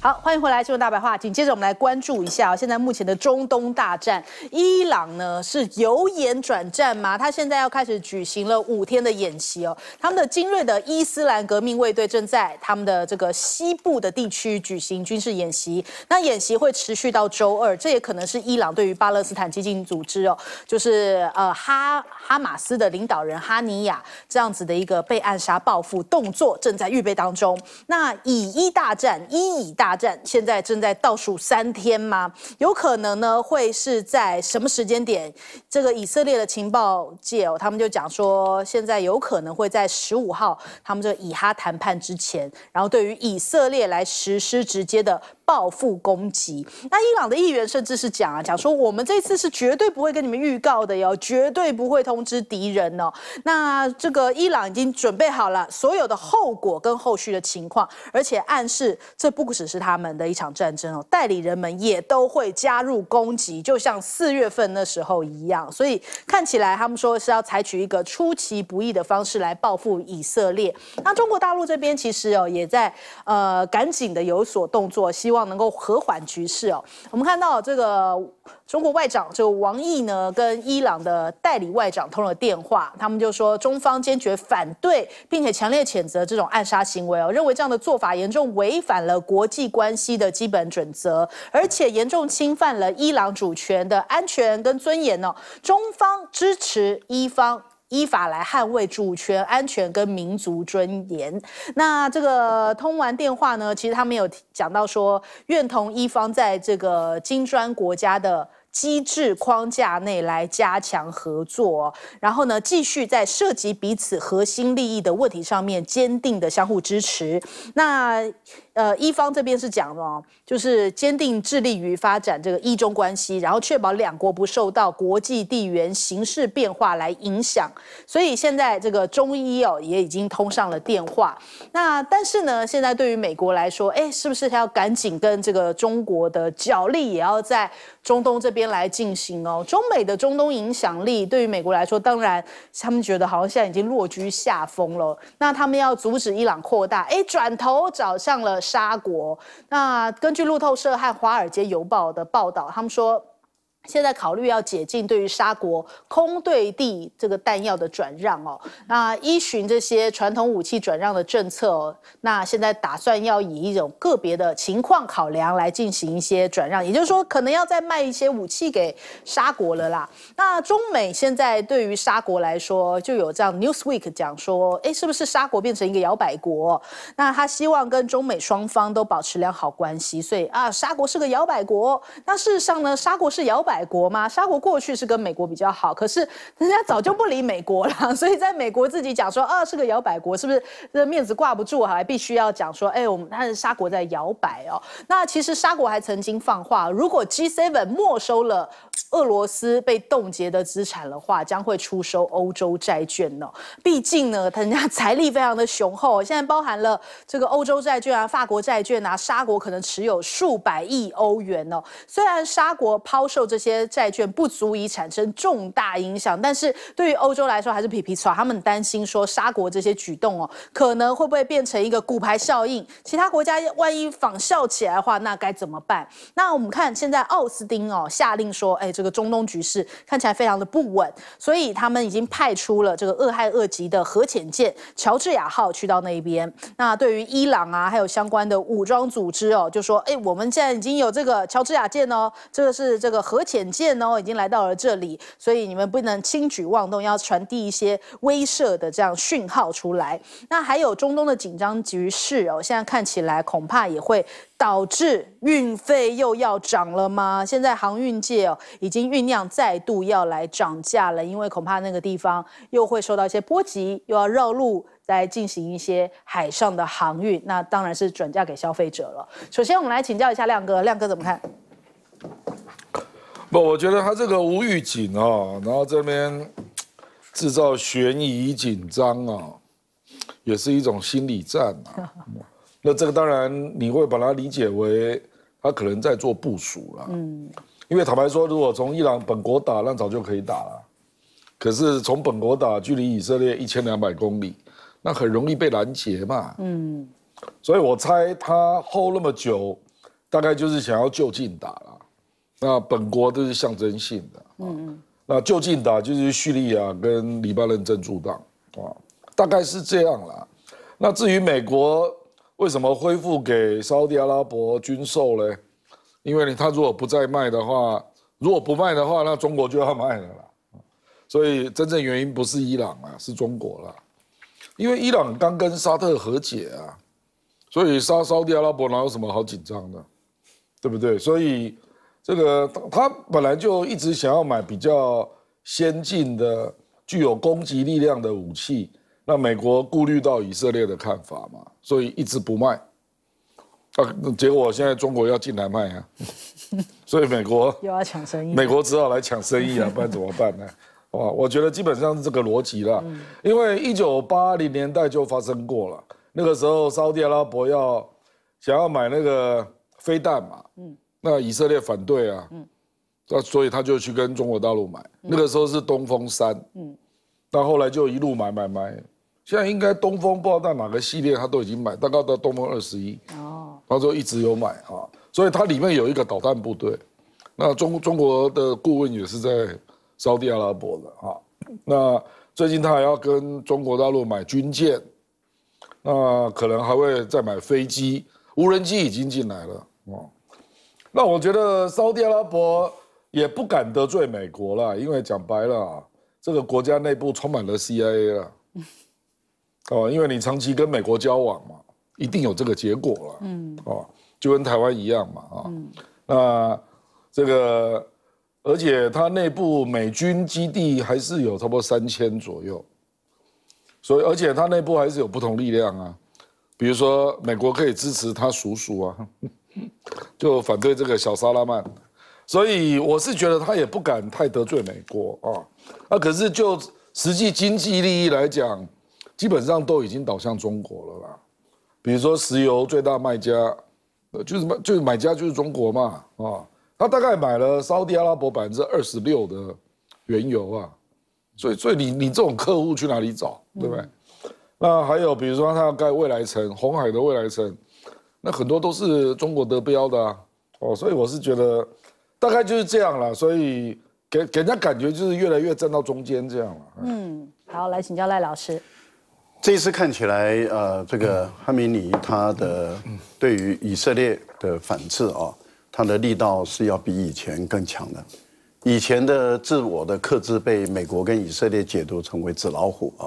好，欢迎回来，《新闻大白话》。紧接着，我们来关注一下现在目前的中东大战。伊朗呢，是由演转战吗？他现在要开始举行了五天的演习哦。他们的精锐的伊斯兰革命卫队正在他们的这个西部的地区举行军事演习。那演习会持续到周二，这也可能是伊朗对于巴勒斯坦激进组织哦，就是呃哈哈马斯的领导人哈尼亚这样子的一个被暗杀报复动作正在预备当中。那以伊大战，伊以大。战现在正在倒数三天吗？有可能呢，会是在什么时间点？这个以色列的情报界哦，他们就讲说，现在有可能会在十五号，他们这个以哈谈判之前，然后对于以色列来实施直接的。报复攻击，那伊朗的议员甚至是讲啊讲说，我们这次是绝对不会跟你们预告的哟，绝对不会通知敌人哦。那这个伊朗已经准备好了所有的后果跟后续的情况，而且暗示这不只是他们的一场战争哦，代理人们也都会加入攻击，就像四月份那时候一样。所以看起来他们说是要采取一个出其不意的方式来报复以色列。那中国大陆这边其实哦也在呃赶紧的有所动作，希望。望能够和缓局势哦。我们看到这个中国外长这个王毅呢，跟伊朗的代理外长通了电话，他们就说中方坚决反对，并且强烈谴责这种暗杀行为哦，认为这样的做法严重违反了国际关系的基本准则，而且严重侵犯了伊朗主权的安全跟尊严呢。中方支持伊方。依法来捍卫主权、安全跟民族尊严。那这个通完电话呢，其实他们有讲到说，愿同一方在这个金砖国家的机制框架内来加强合作，然后呢，继续在涉及彼此核心利益的问题上面坚定的相互支持。那。呃，一方这边是讲哦，就是坚定致力于发展这个一中关系，然后确保两国不受到国际地缘形势变化来影响。所以现在这个中医哦也已经通上了电话。那但是呢，现在对于美国来说，哎，是不是他要赶紧跟这个中国的角力也要在中东这边来进行哦？中美的中东影响力对于美国来说，当然他们觉得好像现在已经落居下风了。那他们要阻止伊朗扩大，哎，转头找上了。沙国。那根据路透社和《华尔街邮报》的报道，他们说。现在考虑要解禁对于沙国空对地这个弹药的转让哦，那依循这些传统武器转让的政策，哦，那现在打算要以一种个别的情况考量来进行一些转让，也就是说，可能要再卖一些武器给沙国了啦。那中美现在对于沙国来说，就有这样 newsweek 讲说，哎，是不是沙国变成一个摇摆国？那他希望跟中美双方都保持良好关系，所以啊，沙国是个摇摆国。那事实上呢，沙国是摇摆。国吗？沙国过去是跟美国比较好，可是人家早就不理美国了，所以在美国自己讲说啊是个摇摆国，是不是？这面子挂不住，还必须要讲说，哎，我们但是沙国在摇摆哦。那其实沙国还曾经放话，如果 G Seven 没收了。俄罗斯被冻结的资产的话，将会出售欧洲债券呢。毕竟呢，人家财力非常的雄厚，现在包含了这个欧洲债券啊、法国债券啊、沙国可能持有数百亿欧元呢。虽然沙国抛售这些债券不足以产生重大影响，但是对于欧洲来说还是皮皮草。他们担心说，沙国这些举动哦，可能会不会变成一个骨牌效应？其他国家万一仿效起来的话，那该怎么办？那我们看现在奥斯汀哦下令说，哎。这个中东局势看起来非常的不稳，所以他们已经派出了这个俄亥俄级的核潜舰乔治亚号去到那边。那对于伊朗啊，还有相关的武装组织哦，就说：哎，我们现在已经有这个乔治亚舰哦，这个是这个核潜舰哦，已经来到了这里，所以你们不能轻举妄动，要传递一些威慑的这样讯号出来。那还有中东的紧张局势哦，现在看起来恐怕也会。导致运费又要涨了吗？现在航运界哦，已经酝酿再度要来涨价了，因为恐怕那个地方又会受到一些波及，又要绕路来进行一些海上的航运，那当然是转嫁给消费者了。首先，我们来请教一下亮哥，亮哥怎么看？不，我觉得他这个无预警哦，然后这边制造悬疑紧张啊，也是一种心理战啊。那这个当然你会把它理解为他可能在做部署了，嗯，因为坦白说，如果从伊朗本国打，那早就可以打了。可是从本国打，距离以色列一千两百公里，那很容易被拦截嘛，嗯，所以我猜他后那么久，大概就是想要就近打了。那本国都是象征性的，嗯那就近打就是叙利亚跟黎巴嫩真主党，啊，大概是这样啦。那至于美国。为什么恢复给沙特阿拉伯军售呢？因为呢，他如果不再卖的话，如果不卖的话，那中国就要卖了啦。所以真正原因不是伊朗啊，是中国啦。因为伊朗刚跟沙特和解啊，所以沙沙特阿拉伯哪有什么好紧张的，对不对？所以这个他本来就一直想要买比较先进的、具有攻击力量的武器。那美国顾虑到以色列的看法嘛，所以一直不卖，啊，结果现在中国要进来卖啊，所以美国 又要抢生意，美国只好来抢生意啊，不然怎么办呢？哇，我觉得基本上是这个逻辑啦，因为一九八零年代就发生过了，那个时候沙特阿拉伯要想要买那个飞弹嘛，嗯，那以色列反对啊，嗯，那所以他就去跟中国大陆买，那个时候是东风三，嗯，那后来就一路买买买。现在应该东风不知道在哪个系列，他都已经买，大概到东风二十一。哦，他说一直有买啊，所以它里面有一个导弹部队。那中中国的顾问也是在沙地阿拉伯的啊。那最近他还要跟中国大陆买军舰，那可能还会再买飞机，无人机已经进来了。哦，那我觉得沙地阿拉伯也不敢得罪美国了，因为讲白了，这个国家内部充满了 CIA 了。哦，因为你长期跟美国交往嘛，一定有这个结果了。嗯，哦，就跟台湾一样嘛，啊，那这个，而且他内部美军基地还是有差不多三千左右，所以而且他内部还是有不同力量啊，比如说美国可以支持他叔叔啊，就反对这个小萨拉曼，所以我是觉得他也不敢太得罪美国啊，那可是就实际经济利益来讲。基本上都已经倒向中国了吧？比如说石油最大卖家，呃，就是买就是买家就是中国嘛啊，他大概买了沙地阿拉伯百分之二十六的原油啊，所以所以你你这种客户去哪里找，对不对？那还有比如说他要盖未来城，红海的未来城，那很多都是中国得标的啊哦，所以我是觉得大概就是这样了，所以给给人家感觉就是越来越站到中间这样了。嗯，好，来请教赖老师。这一次看起来，呃，这个哈梅尼他的对于以色列的反制啊，他的力道是要比以前更强的。以前的自我的克制被美国跟以色列解读成为纸老虎啊，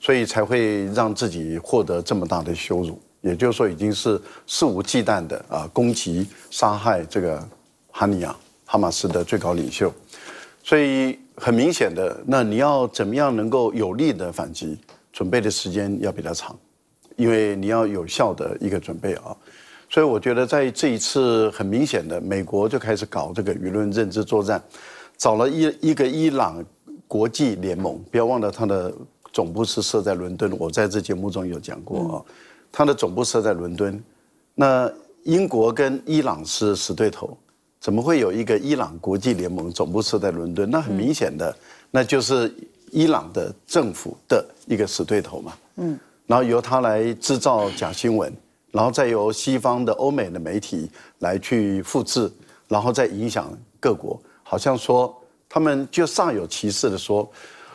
所以才会让自己获得这么大的羞辱。也就是说，已经是肆无忌惮的啊，攻击、杀害这个哈尼亚、哈马斯的最高领袖。所以很明显的，那你要怎么样能够有力的反击？准备的时间要比较长，因为你要有效的一个准备啊，所以我觉得在这一次很明显的，美国就开始搞这个舆论认知作战，找了一一个伊朗国际联盟，不要忘了它的总部是设在伦敦，我在这节目中有讲过啊，它的总部设在伦敦，那英国跟伊朗是死对头，怎么会有一个伊朗国际联盟总部设在伦敦？那很明显的，那就是。伊朗的政府的一个死对头嘛，嗯，然后由他来制造假新闻，然后再由西方的欧美的媒体来去复制，然后再影响各国。好像说他们就煞有其事的说，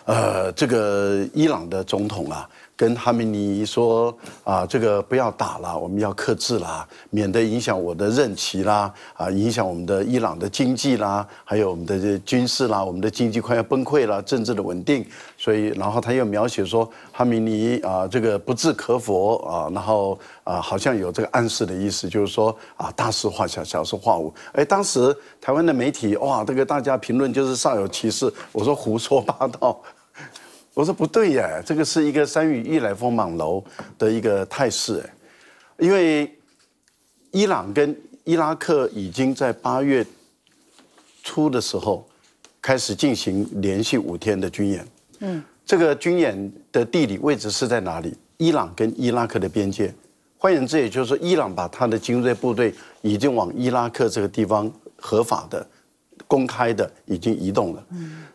呃，这个伊朗的总统啊。跟哈米尼说啊，这个不要打了，我们要克制啦，免得影响我的任期啦，啊，影响我们的伊朗的经济啦，还有我们的这军事啦，我们的经济快要崩溃了，政治的稳定。所以，然后他又描写说，哈米尼啊，这个不置可否啊，然后啊，好像有这个暗示的意思，就是说啊，大事化小，小事化无。哎，当时台湾的媒体哇，这个大家评论就是煞有其事，我说胡说八道。我说不对呀，这个是一个“山雨欲来风满楼”的一个态势，因为伊朗跟伊拉克已经在八月初的时候开始进行连续五天的军演。嗯，这个军演的地理位置是在哪里？伊朗跟伊拉克的边界，换言之，也就是说，伊朗把他的精锐部队已经往伊拉克这个地方合法的。公开的已经移动了，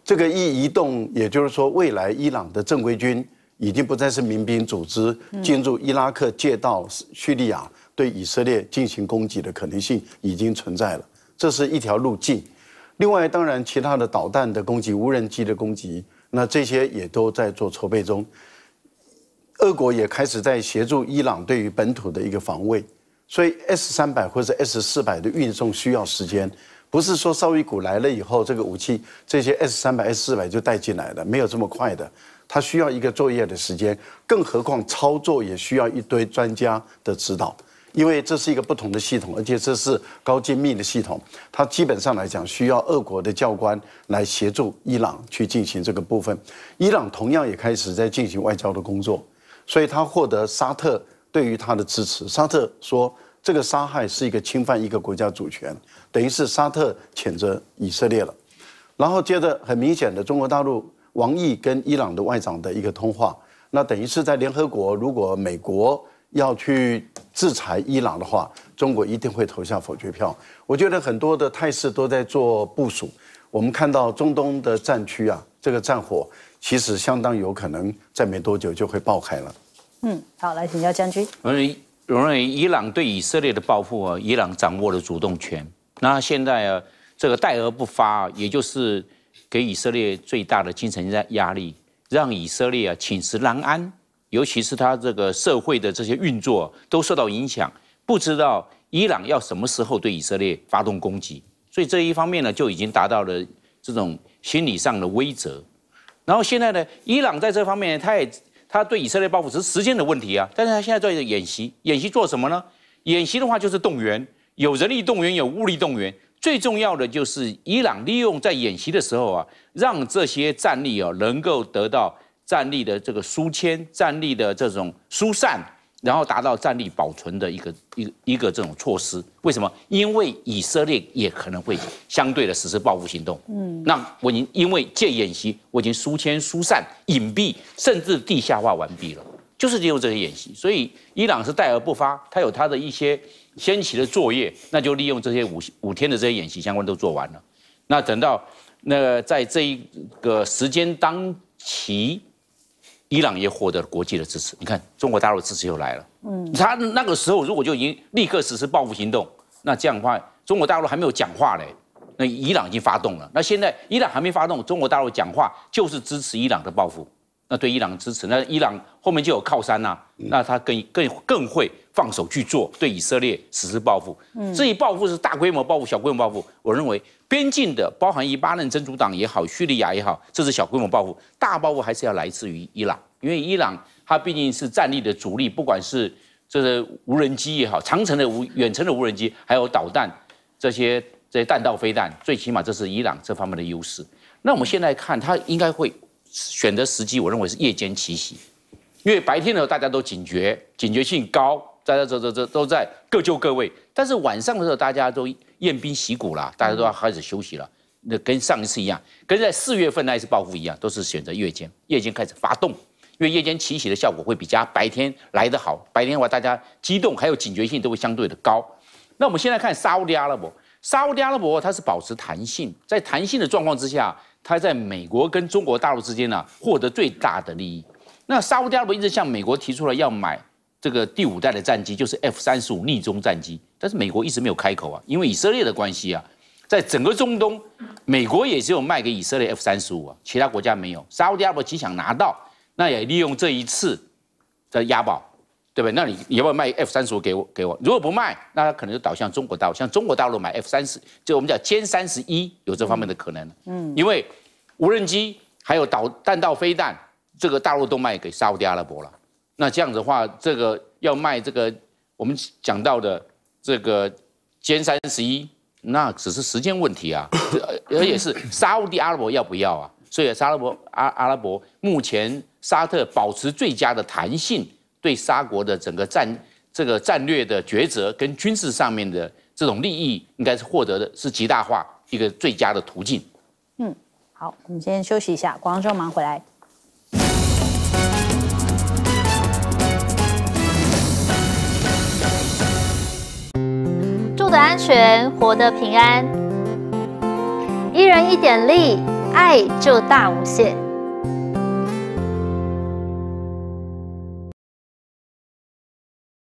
这个一移动，也就是说，未来伊朗的正规军已经不再是民兵组织进入伊拉克、借道叙利亚对以色列进行攻击的可能性已经存在了，这是一条路径。另外，当然其他的导弹的攻击、无人机的攻击，那这些也都在做筹备中。俄国也开始在协助伊朗对于本土的一个防卫，所以 S 三百或者 S 四百的运送需要时间。不是说绍伊股来了以后，这个武器这些 S 三百、S 四百就带进来了，没有这么快的，它需要一个作业的时间，更何况操作也需要一堆专家的指导，因为这是一个不同的系统，而且这是高精密的系统，它基本上来讲需要俄国的教官来协助伊朗去进行这个部分。伊朗同样也开始在进行外交的工作，所以他获得沙特对于他的支持，沙特说。这个杀害是一个侵犯一个国家主权，等于是沙特谴责以色列了。然后接着很明显的，中国大陆王毅跟伊朗的外长的一个通话，那等于是在联合国，如果美国要去制裁伊朗的话，中国一定会投下否决票。我觉得很多的态势都在做部署。我们看到中东的战区啊，这个战火其实相当有可能在没多久就会爆开了。嗯，好，来请教将军。认为伊朗对以色列的报复啊，伊朗掌握了主动权。那现在啊，这个待而不发啊，也就是给以色列最大的精神压压力，让以色列啊寝食难安。尤其是他这个社会的这些运作都受到影响，不知道伊朗要什么时候对以色列发动攻击。所以这一方面呢，就已经达到了这种心理上的威慑。然后现在呢，伊朗在这方面他也。他对以色列报复只是时间的问题啊，但是他现在在演习，演习做什么呢？演习的话就是动员，有人力动员，有物力动员，最重要的就是伊朗利用在演习的时候啊，让这些战力啊能够得到战力的这个疏签，战力的这种疏散。然后达到战力保存的一个一一个这种措施，为什么？因为以色列也可能会相对的实施报复行动。嗯，那我已经因为借演习，我已经疏散、疏散、隐蔽，甚至地下化完毕了，就是利用这些演习。所以伊朗是待而不发，它有它的一些先期的作业，那就利用这些五五天的这些演习，相关都做完了。那等到那在这一个时间当期伊朗也获得了国际的支持，你看中国大陆支持又来了。嗯，他那个时候如果就已经立刻实施报复行动，那这样的话，中国大陆还没有讲话嘞，那伊朗已经发动了。那现在伊朗还没发动，中国大陆讲话就是支持伊朗的报复。那对伊朗支持，那伊朗后面就有靠山呐。那他更更更会放手去做对以色列实施报复。至于报复是大规模报复、小规模报复，我认为边境的，包含以巴嫩真主党也好，叙利亚也好，这是小规模报复。大报复还是要来自于伊朗，因为伊朗它毕竟是战力的主力，不管是这些无人机也好，长城的无远程的无人机，还有导弹这些这些弹道飞弹，最起码这是伊朗这方面的优势。那我们现在看，它应该会。选择时机，我认为是夜间奇袭，因为白天的时候大家都警觉，警觉性高，在这、这、这都在各就各位。但是晚上的时候，大家都宴宾息鼓了，大家都要开始休息了。那跟上一次一样，跟在四月份那一次报复一样，都是选择夜间，夜间开始发动，因为夜间奇袭的效果会比较白天来得好。白天的话，大家激动，还有警觉性都会相对的高。那我们现在看沙乌地阿拉伯。沙特阿拉伯它是保持弹性，在弹性的状况之下，它在美国跟中国大陆之间呢获得最大的利益。那沙特阿拉伯一直向美国提出了要买这个第五代的战机，就是 F 三十五逆中战机，但是美国一直没有开口啊，因为以色列的关系啊，在整个中东，美国也只有卖给以色列 F 三十五啊，其他国家没有。沙特阿拉伯只想拿到，那也利用这一次的押宝。对不对？那你要不要卖 F 三十给我？给我，如果不卖，那他可能就导向中国大陆，像中国大陆买 F 三十，就我们讲歼三十一有这方面的可能嗯，因为无人机还有导弹道飞弹，这个大陆都卖给沙特阿拉伯了。那这样子的话，这个要卖这个我们讲到的这个歼三十一，那只是时间问题啊。而且是沙特阿拉伯要不要啊？所以沙特阿阿拉伯目前沙特保持最佳的弹性。对沙国的整个战这个战略的抉择跟军事上面的这种利益，应该是获得的是极大化一个最佳的途径。嗯，好，我们先休息一下，广州忙回来。住得安全，活得平安，一人一点力，爱就大无限。